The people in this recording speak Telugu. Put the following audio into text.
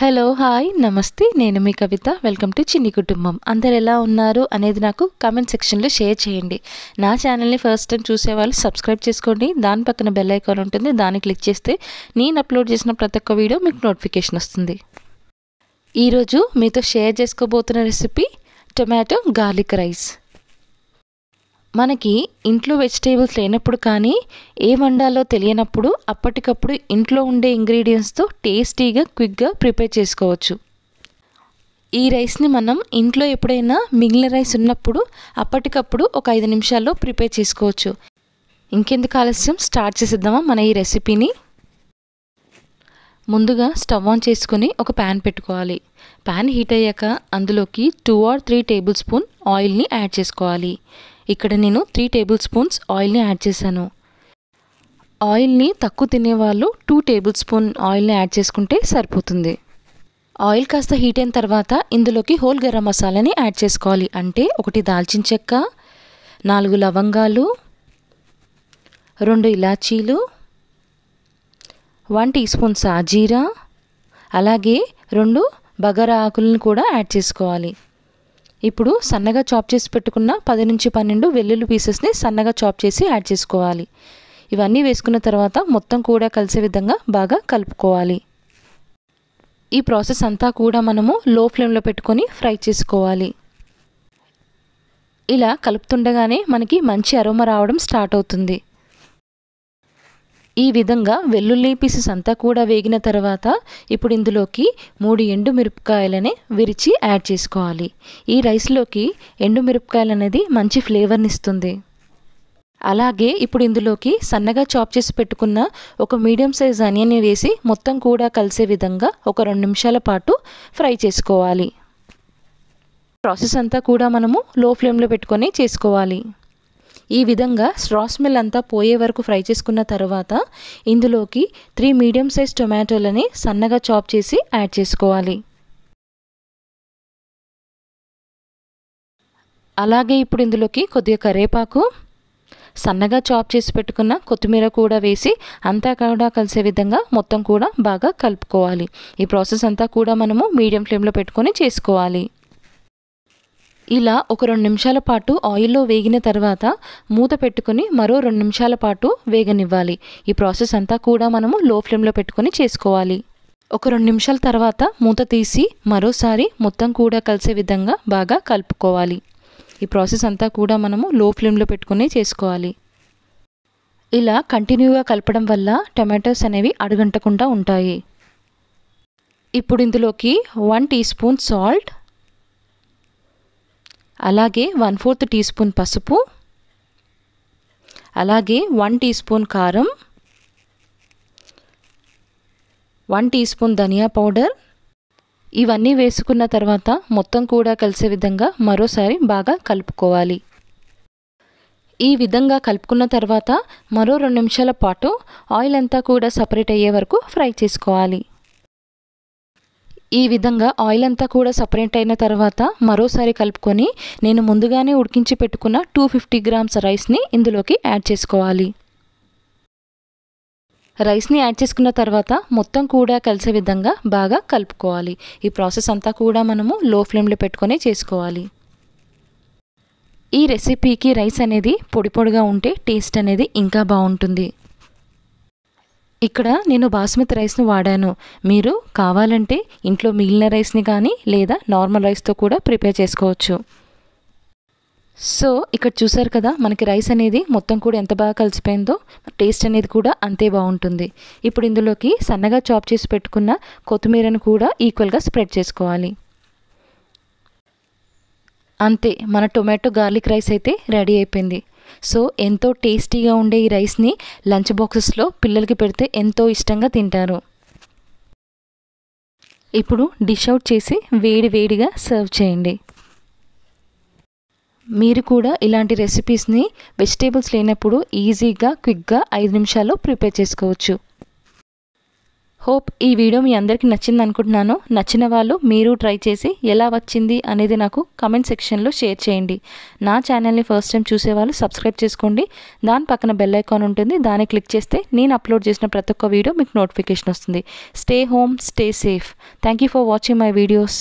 హలో హాయ్ నమస్తే నేను మీ కవిత వెల్కమ్ టు చిన్ని కుటుంబం అందరు ఎలా ఉన్నారు అనేది నాకు కామెంట్ సెక్షన్లో షేర్ చేయండి నా ఛానల్ని ఫస్ట్ టైం చూసే వాళ్ళు సబ్స్క్రైబ్ చేసుకోండి దాని పక్కన బెల్ ఐకాన్ ఉంటుంది దాన్ని క్లిక్ చేస్తే నేను అప్లోడ్ చేసిన ప్రతి ఒక్క వీడియో మీకు నోటిఫికేషన్ వస్తుంది ఈరోజు మీతో షేర్ చేసుకోబోతున్న రెసిపీ టొమాటో గార్లిక్ రైస్ మనకి ఇంట్లో వెజిటేబుల్స్ లేనప్పుడు కానీ ఏ వండాలో తెలియనప్పుడు అప్పటికప్పుడు ఇంట్లో ఉండే ఇంగ్రీడియంట్స్తో టేస్టీగా క్విక్గా ప్రిపేర్ చేసుకోవచ్చు ఈ రైస్ని మనం ఇంట్లో ఎప్పుడైనా మిగిలిన రైస్ ఉన్నప్పుడు అప్పటికప్పుడు ఒక ఐదు నిమిషాల్లో ప్రిపేర్ చేసుకోవచ్చు ఇంకెందుకు ఆలస్యం స్టార్ట్ చేసేద్దామా మన ఈ రెసిపీని ముందుగా స్టవ్ ఆన్ చేసుకుని ఒక ప్యాన్ పెట్టుకోవాలి ప్యాన్ హీట్ అయ్యాక అందులోకి two or three tablespoon ఆయిల్ని యాడ్ చేసుకోవాలి ఇక్కడ నేను త్రీ టేబుల్ స్పూన్స్ ఆయిల్ని యాడ్ చేశాను ఆయిల్ని తక్కువ తినేవాళ్ళు టూ టేబుల్ స్పూన్ ఆయిల్ని యాడ్ చేసుకుంటే సరిపోతుంది ఆయిల్ కాస్త హీట్ అయిన తర్వాత ఇందులోకి హోల్ గరం మసాలాని యాడ్ చేసుకోవాలి అంటే ఒకటి దాల్చిన చెక్క నాలుగు లవంగాలు రెండు ఇలాచీలు వన్ టీ స్పూన్ సాజీరా అలాగే రెండు బగారా ఆకులను కూడా యాడ్ చేసుకోవాలి ఇప్పుడు సన్నగా చాప్ చేసి పెట్టుకున్న పది నుంచి పన్నెండు వెల్లుల్లి పీసెస్ని సన్నగా చాప్ చేసి యాడ్ చేసుకోవాలి ఇవన్నీ వేసుకున్న తర్వాత మొత్తం కూడా కలిసే విధంగా బాగా కలుపుకోవాలి ఈ ప్రాసెస్ అంతా కూడా మనము లో ఫ్లేమ్లో పెట్టుకొని ఫ్రై చేసుకోవాలి ఇలా కలుపుతుండగానే మనకి మంచి అరోమ రావడం స్టార్ట్ అవుతుంది ఈ విధంగా వెల్లుల్లి పీసెస్ అంతా కూడా వేగిన తర్వాత ఇప్పుడు ఇందులోకి మూడు ఎండు మిరపకాయలని విరిచి యాడ్ చేసుకోవాలి ఈ రైస్లోకి ఎండు మిరపకాయలు అనేది మంచి ఫ్లేవర్ని ఇస్తుంది అలాగే ఇప్పుడు ఇందులోకి సన్నగా చాప్ చేసి పెట్టుకున్న ఒక మీడియం సైజ్ అనియన్ వేసి మొత్తం కూడా కలిసే విధంగా ఒక రెండు నిమిషాల పాటు ఫ్రై చేసుకోవాలి ప్రాసెస్ అంతా కూడా మనము లో ఫ్లేమ్లో పెట్టుకొని చేసుకోవాలి ఈ విధంగా స్ట్రాస్ మిల్ అంతా పోయే వరకు ఫ్రై చేసుకున్న తర్వాత ఇందులోకి త్రీ మీడియం సైజ్ టొమాటోలని సన్నగా చాప్ చేసి యాడ్ చేసుకోవాలి అలాగే ఇప్పుడు ఇందులోకి కొద్దిగా కరేపాకు సన్నగా చాప్ చేసి పెట్టుకున్న కొత్తిమీర కూడా వేసి అంతా కూడా కలిసే విధంగా మొత్తం కూడా బాగా కలుపుకోవాలి ఈ ప్రాసెస్ అంతా కూడా మనము మీడియం ఫ్లేమ్లో పెట్టుకొని చేసుకోవాలి ఇలా ఒక రెండు నిమిషాల పాటు ఆయిల్లో వేగిన తర్వాత మూత పెట్టుకొని మరో రెండు నిమిషాల పాటు వేగనివ్వాలి ఈ ప్రాసెస్ అంతా కూడా మనము లో ఫ్లేమ్లో పెట్టుకొని చేసుకోవాలి ఒక రెండు నిమిషాల తర్వాత మూత తీసి మరోసారి మొత్తం కూడా కలిసే విధంగా బాగా కలుపుకోవాలి ఈ ప్రాసెస్ అంతా కూడా మనము లో ఫ్లేమ్లో పెట్టుకుని చేసుకోవాలి ఇలా కంటిన్యూగా కలపడం వల్ల టమాటోస్ అనేవి అడుగంటకుండా ఉంటాయి ఇప్పుడు ఇందులోకి వన్ టీ స్పూన్ సాల్ట్ అలాగే వన్ ఫోర్త్ టీ స్పూన్ పసుపు అలాగే వన్ టీ స్పూన్ కారం వన్ టీ స్పూన్ ధనియా పౌడర్ ఇవన్నీ వేసుకున్న తర్వాత మొత్తం కూడా కలిసే విధంగా మరోసారి బాగా కలుపుకోవాలి ఈ విధంగా కలుపుకున్న తర్వాత మరో రెండు నిమిషాల పాటు ఆయిల్ అంతా కూడా సపరేట్ అయ్యే వరకు ఫ్రై చేసుకోవాలి ఈ విధంగా ఆయిల్ అంతా కూడా సపరేట్ అయిన తర్వాత మరోసారి కలుపుకొని నేను ముందుగానే ఉడికించి పెట్టుకున్న టూ ఫిఫ్టీ గ్రామ్స్ రైస్ని ఇందులోకి యాడ్ చేసుకోవాలి రైస్ని యాడ్ చేసుకున్న తర్వాత మొత్తం కూడా కలిసే విధంగా బాగా కలుపుకోవాలి ఈ ప్రాసెస్ అంతా కూడా మనము లో ఫ్లేమ్లో పెట్టుకొని చేసుకోవాలి ఈ రెసిపీకి రైస్ అనేది పొడి పొడిగా ఉంటే టేస్ట్ అనేది ఇంకా బాగుంటుంది ఇక్కడ నేను బాస్మతి రైస్ను వాడాను మీరు కావాలంటే ఇంట్లో మిగిలిన రైస్ని కానీ లేదా నార్మల్ రైస్తో కూడా ప్రిపేర్ చేసుకోవచ్చు సో ఇక్కడ చూసారు కదా మనకి రైస్ అనేది మొత్తం కూడా ఎంత బాగా కలిసిపోయిందో టేస్ట్ అనేది కూడా అంతే బాగుంటుంది ఇప్పుడు ఇందులోకి సన్నగా చాప్ చేసి పెట్టుకున్న కొత్తిమీరను కూడా ఈక్వల్గా స్ప్రెడ్ చేసుకోవాలి అంతే మన టొమాటో గార్లిక్ రైస్ అయితే రెడీ అయిపోయింది సో ఎంతో టేస్టీగా ఉండే ఈ రైస్ని లంచ్ బాక్సెస్లో పిల్లలకి పెడితే ఎంతో ఇష్టంగా తింటారు ఇప్పుడు డిష్ అవుట్ చేసి వేడి వేడిగా సర్వ్ చేయండి మీరు కూడా ఇలాంటి రెసిపీస్ని వెజిటేబుల్స్ లేనప్పుడు ఈజీగా క్విక్గా ఐదు నిమిషాల్లో ప్రిపేర్ చేసుకోవచ్చు హోప్ ఈ వీడియో మీ అందరికీ నచ్చింది అనుకుంటున్నాను నచ్చిన వాళ్ళు మీరు ట్రై చేసి ఎలా వచ్చింది అనేది నాకు కమెంట్ సెక్షన్లో షేర్ చేయండి నా ఛానల్ని ఫస్ట్ టైం చూసేవాళ్ళు సబ్స్క్రైబ్ చేసుకోండి దాని పక్కన బెల్ ఐకాన్ ఉంటుంది దాన్ని క్లిక్ చేస్తే నేను అప్లోడ్ చేసిన ప్రతి ఒక్క వీడియో మీకు నోటిఫికేషన్ వస్తుంది stay home stay safe thank for watching my videos